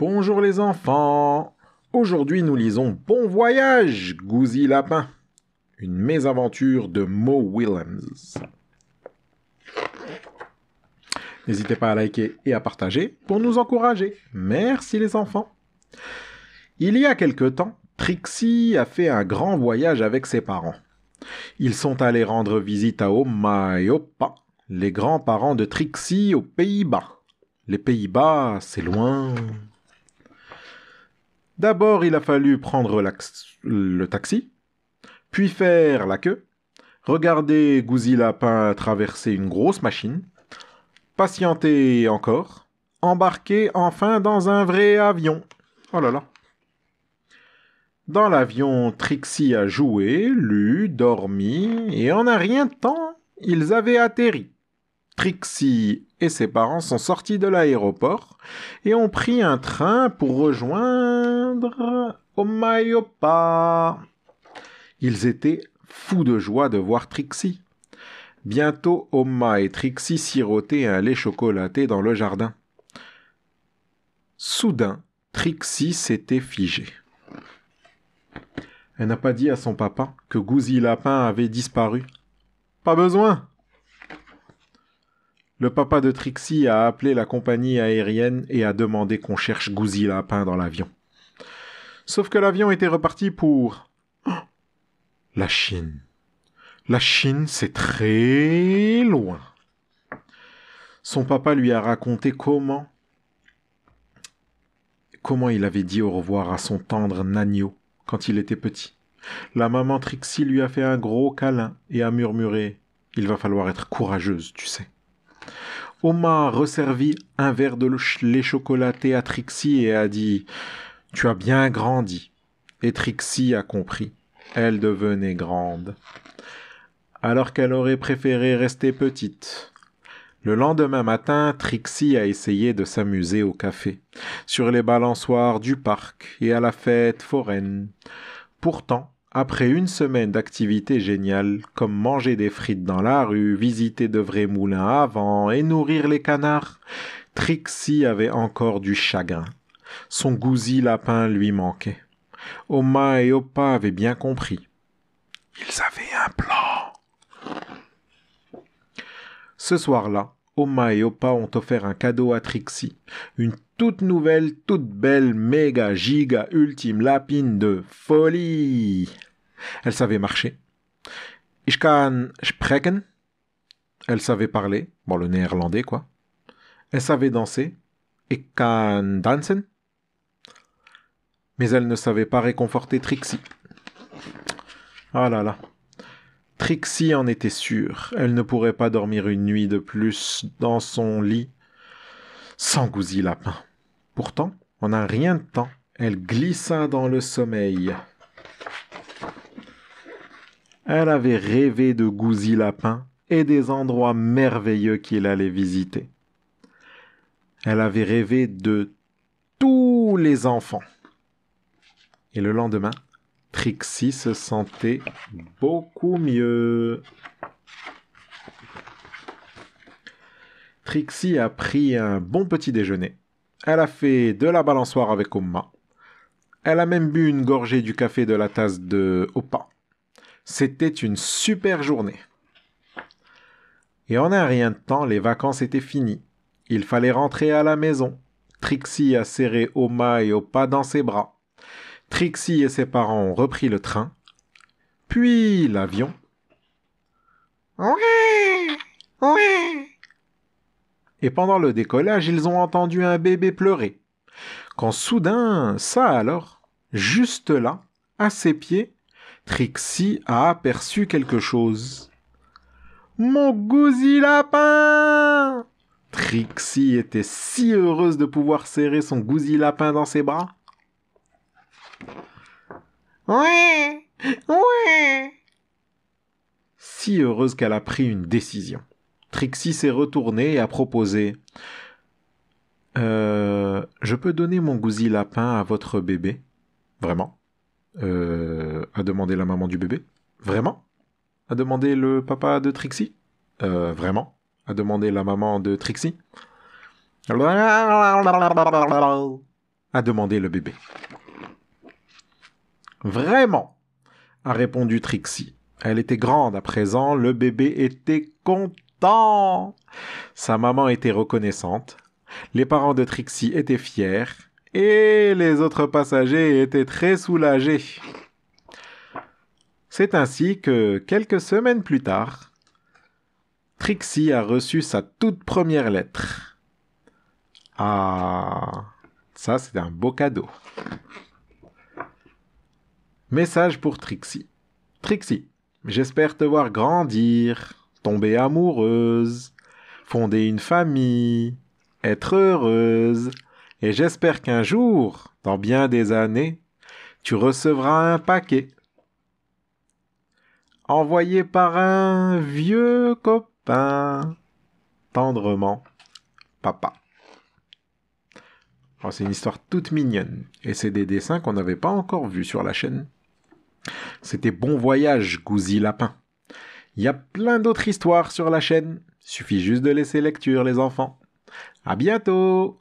Bonjour les enfants Aujourd'hui nous lisons Bon voyage, Gouzy Lapin, une mésaventure de Mo Willems. N'hésitez pas à liker et à partager pour nous encourager. Merci les enfants Il y a quelque temps, Trixie a fait un grand voyage avec ses parents. Ils sont allés rendre visite à Oma et Opa, les grands-parents de Trixie aux Pays-Bas. Les Pays-Bas, c'est loin. D'abord, il a fallu prendre le taxi, puis faire la queue, regarder Gouzy Lapin traverser une grosse machine, patienter encore, embarquer enfin dans un vrai avion. Oh là là. Dans l'avion, Trixie a joué, lu, dormi, et en un rien de temps, ils avaient atterri. Trixie et ses parents sont sortis de l'aéroport et ont pris un train pour rejoindre Omayopa. Ils étaient fous de joie de voir Trixie. Bientôt, Oma et Trixie sirotaient un lait chocolaté dans le jardin. Soudain, Trixie s'était figée. Elle n'a pas dit à son papa que Gouzy Lapin avait disparu. Pas besoin, le papa de Trixie a appelé la compagnie aérienne et a demandé qu'on cherche Gouzy Lapin dans l'avion. Sauf que l'avion était reparti pour. La Chine. La Chine, c'est très loin. Son papa lui a raconté comment. Comment il avait dit au revoir à son tendre Nagno quand il était petit. La maman Trixie lui a fait un gros câlin et a murmuré Il va falloir être courageuse, tu sais. Oma resservit un verre de lait chocolaté à Trixie et a dit Tu as bien grandi. Et Trixie a compris. Elle devenait grande. Alors qu'elle aurait préféré rester petite. Le lendemain matin, Trixie a essayé de s'amuser au café, sur les balançoires du parc et à la fête foraine. Pourtant, après une semaine d'activités géniales, comme manger des frites dans la rue, visiter de vrais moulins à vent et nourrir les canards, Trixie avait encore du chagrin. Son gousy lapin lui manquait. Oma et Opa avaient bien compris. Ils avaient un plan. Ce soir-là, Oma et Opa ont offert un cadeau à Trixie. Une toute nouvelle, toute belle, méga, giga, ultime lapine de folie. Elle savait marcher. Ich kann sprechen. Elle savait parler. Bon, le néerlandais, quoi. Elle savait danser. Ich kann dansen. Mais elle ne savait pas réconforter Trixie. Ah là là. Trixie en était sûre. Elle ne pourrait pas dormir une nuit de plus dans son lit sans gousy Lapin. Pourtant, on n'a rien de temps, elle glissa dans le sommeil. Elle avait rêvé de Gousy Lapin et des endroits merveilleux qu'il allait visiter. Elle avait rêvé de tous les enfants. Et le lendemain, Trixie se sentait beaucoup mieux. Trixie a pris un bon petit déjeuner. Elle a fait de la balançoire avec Oma. Elle a même bu une gorgée du café de la tasse de Opa. C'était une super journée. Et en un rien de temps, les vacances étaient finies. Il fallait rentrer à la maison. Trixie a serré Oma et Opa dans ses bras. Trixie et ses parents ont repris le train, puis l'avion. Et pendant le décollage, ils ont entendu un bébé pleurer. Quand soudain, ça alors, juste là, à ses pieds, Trixie a aperçu quelque chose. Mon gousi lapin Trixie était si heureuse de pouvoir serrer son gousi lapin dans ses bras. Ouais Ouais Si heureuse qu'elle a pris une décision. Trixie s'est retournée et a proposé euh, Je peux donner mon gousy lapin à votre bébé Vraiment euh, A demandé la maman du bébé Vraiment A demander le papa de Trixie euh, Vraiment A demander la maman de Trixie A demander le bébé. Vraiment a répondu Trixie. Elle était grande à présent, le bébé était content. Sa maman était reconnaissante, les parents de Trixie étaient fiers, et les autres passagers étaient très soulagés. C'est ainsi que, quelques semaines plus tard, Trixie a reçu sa toute première lettre. Ah, ça c'est un beau cadeau. Message pour Trixie. Trixie, j'espère te voir grandir, tomber amoureuse, fonder une famille, être heureuse, et j'espère qu'un jour, dans bien des années, tu recevras un paquet. Envoyé par un vieux copain. Tendrement, papa. Oh, c'est une histoire toute mignonne, et c'est des dessins qu'on n'avait pas encore vus sur la chaîne. C'était bon voyage, Gouzy Lapin. Il y a plein d'autres histoires sur la chaîne. Suffit juste de laisser lecture, les enfants. À bientôt!